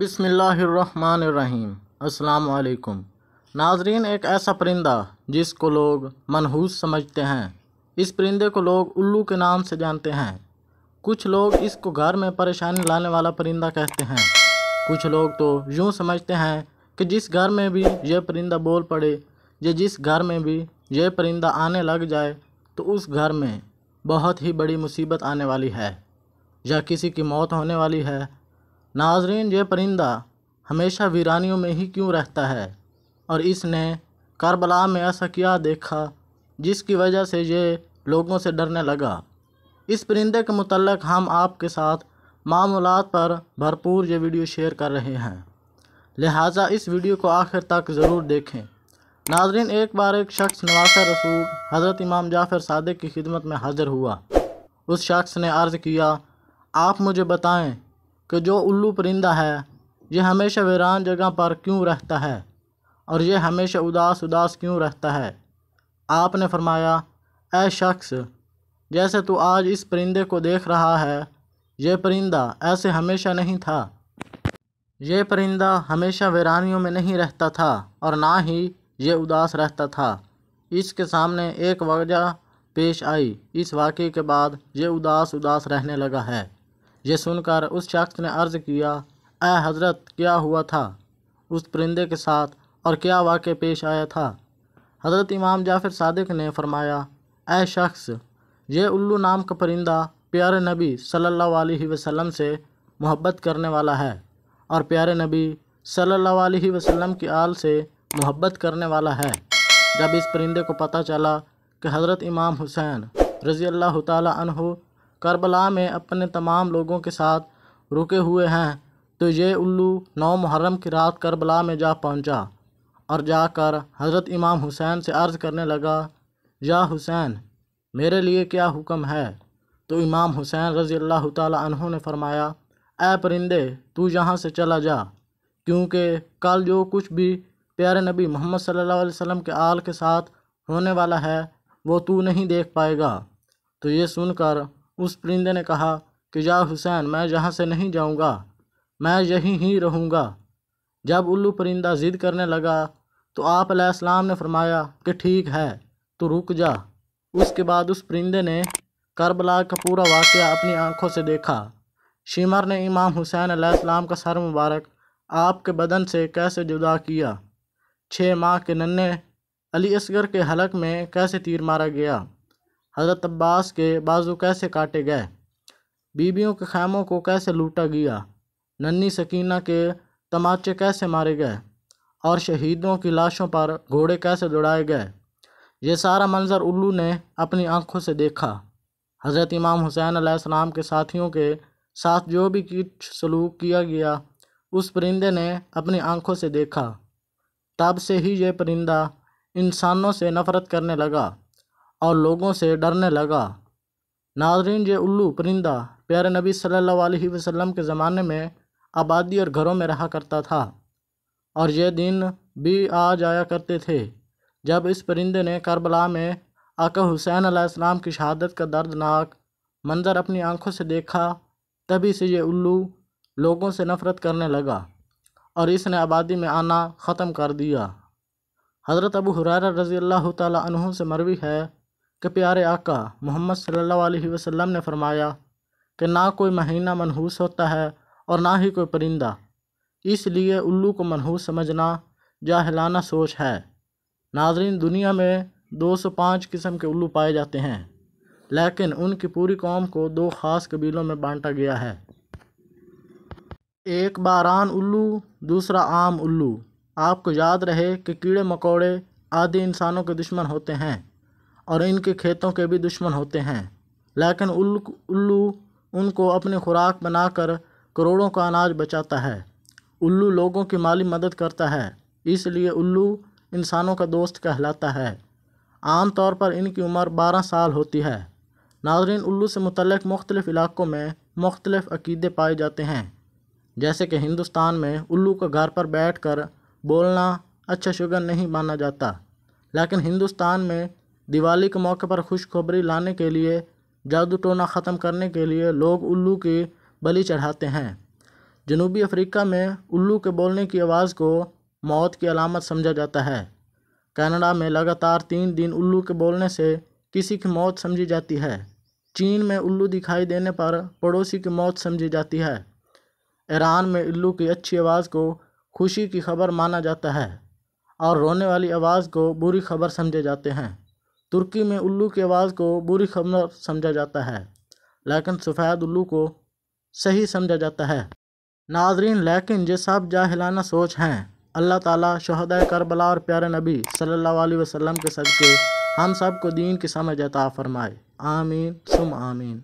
बिसमीम अल्लाम नाजरीन एक ऐसा परिंदा जिसको लोग मनहूस समझते हैं इस परिंदे को लोग उल्लू के नाम से जानते हैं कुछ लोग इसको घर में परेशानी लाने वाला परिंदा कहते हैं कुछ लोग तो यूँ समझते हैं कि जिस घर में भी यह परिंदा बोल पड़े या जिस घर में भी यह परिंदा आने लग जाए तो उस घर में बहुत ही बड़ी मुसीबत आने वाली है या किसी की मौत होने वाली है नाजरीन ये परिंदा हमेशा वीरानियों में ही क्यों रहता है और इसने करबला में ऐसा किया देखा जिसकी वजह से ये लोगों से डरने लगा इस परिंदे के मतलब हम आपके साथ मामूल पर भरपूर ये वीडियो शेयर कर रहे हैं लिहाजा इस वीडियो को आखिर तक ज़रूर देखें नाजरीन एक बार एक शख्स नवासा रसूल हज़रत इमाम जाफ़र सादक की खिदमत में हाज़िर हुआ उस शख्स ने अर्ज़ किया आप मुझे बताएं कि जो उल्लू परिंदा है ये हमेशा वीरान जगह पर क्यों रहता है और ये हमेशा उदास उदास क्यों रहता है आपने फरमाया ए शख्स जैसे तू आज इस परिंदे को देख रहा है ये परिंदा ऐसे हमेशा नहीं था ये परिंदा हमेशा वीरानियों में नहीं रहता था और ना ही ये उदास रहता था इसके सामने एक वजह पेश आई इस वाक़े के बाद ये उदास उदास रहने लगा है यह सुनकर उस शख्स ने अर्ज़ किया ए हज़रत क्या हुआ था उस परिंदे के साथ और क्या वाक़ पेश आया था हज़रत इमाम जाफिर सादिक ने फरमाया ए शख्स ये उल्लू नाम का परिंदा प्यारे नबी सल्लल्लाहु अलैहि वसल्लम से मोहब्बत करने वाला है और प्यारे नबी सल्लल्लाहु अलैहि वसल्लम की आल से मोहब्बत करने वाला है जब इस परिंदे को पता चला कि हज़रत इमाम हुसैन रज़ी अल्लाह तहु करबला में अपने तमाम लोगों के साथ रुके हुए हैं तो ये उल्लू नौ मुहर्रम की रात करबला में जा पहुंचा और जाकर हज़रत इमाम हुसैन से अर्ज़ करने लगा या हुसैन मेरे लिए क्या हुक्म है तो इमाम हुसैन रज़ी अल्लाह तहों ने फरमाया ए परिंदे तू यहाँ से चला जा क्योंकि कल जो कुछ भी प्यारे नबी मोहम्मद सल्लल्लाहु अलैहि वसल्लम के आल के साथ होने वाला है वो तू नहीं देख पाएगा तो ये सुनकर उस परिंदे ने कहा कि जा हुसैन मैं यहाँ से नहीं जाऊँगा मैं यहीं ही रहूँगा जब उल्लू परिंदा ज़िद करने लगा तो आप आपलाम ने फरमाया कि ठीक है तो रुक जा उसके बाद उस परिंदे ने करबला का पूरा वाक़ अपनी आंखों से देखा शिमर ने इमाम हुसैन आलाम का सर मुबारक आपके बदन से कैसे जुदा किया छः माह के नन्हे अली असगर के हलक में कैसे तीर मारा गया हज़रत अब्बास के बाजू कैसे काटे गए बीबियों के खैमों को कैसे लूटा गया नन्नी सकीना के तमाचे कैसे मारे गए और शहीदों की लाशों पर घोड़े कैसे दौड़ाए गए ये सारा मंज़र उल्लू ने अपनी आंखों से देखा हज़रत इमाम हुसैन आसमाम के साथियों के साथ जो भी कुछ सलूक किया गया उस परिंदे ने अपनी आंखों से देखा तब से ही ये परिंदा इंसानों से नफ़रत करने लगा और लोगों से डरने लगा नाजरीन ये उल्लू परिंदा प्यारे नबी सल्लल्लाहु अलैहि वसल्लम के ज़माने में आबादी और घरों में रहा करता था और ये दिन भी आ जाया करते थे जब इस परिंदे ने करबला में आका हुसैन आसमाम की शहादत का दर्दनाक मंजर अपनी आंखों से देखा तभी से ये उल्लू लोगों से नफ़रत करने लगा और इसने आबादी में आना ख़त्म कर दिया हज़रत अबू हुरार रज़ी अल्लाह तहों से मरवी है के प्यारे आका मोहम्मद सल्लल्लाहु अलैहि वसल्लम ने फरमाया कि ना कोई महीना मनहूस होता है और ना ही कोई परिंदा इसलिए उल्लू को मनहूस समझना जाहिलाना सोच है नाजरीन दुनिया में 205 किस्म के उल्लू पाए जाते हैं लेकिन उनकी पूरी कौम को दो ख़ास कबीलों में बांटा गया है एक बारान उल्लू दूसरा आम उल्लू आपको याद रहे कि कीड़े मकोड़े आदि इंसानों के दुश्मन होते हैं और इनके खेतों के भी दुश्मन होते हैं लेकिन उल्लू उनको अपनी खुराक बनाकर करोड़ों का अनाज बचाता है उल्लू लोगों की माली मदद करता है इसलिए उल्लू इंसानों का दोस्त कहलाता है आम तौर पर इनकी उम्र 12 साल होती है नाजरीन उल्लू से मुतलक मुख्तलिफ़ इलाक़ों में मुख्तलिफ़ अकीदे पाए जाते हैं जैसे कि हिंदुस्तान में उल्लू को घर पर बैठ कर बोलना अच्छा शुगर नहीं माना जाता लेकिन हिंदुस्तान में दिवाली के मौके पर खुशखबरी लाने के लिए जादू टोना ख़त्म करने के लिए लोग उल्लू की बलि चढ़ाते हैं जनूबी अफ्रीका में उल्लू के बोलने की आवाज़ को मौत की अलामत समझा जाता है कनाडा में लगातार तीन दिन उल्लू के बोलने से किसी की मौत समझी जाती है चीन में उल्लू दिखाई देने पर पड़ोसी की मौत समझी जाती है ईरान में उल्लू की अच्छी आवाज़ को खुशी की खबर माना जाता है और रोने वाली आवाज़ को बुरी खबर समझे जाते हैं तुर्की में उल्लू की आवाज़ को बुरी खबर समझा जाता है लेकिन सफ़ेद उल्लू को सही समझा जाता है नाजरीन लेकिन ये सब जाहिलाना सोच हैं अल्लाह ताला शहद करबला और प्यारे नबी सल्लल्लाहु अलैहि वसल्लम के सदक़े हम सब को दीन की समझ अता फ़रमाए आमीन सुम आमीन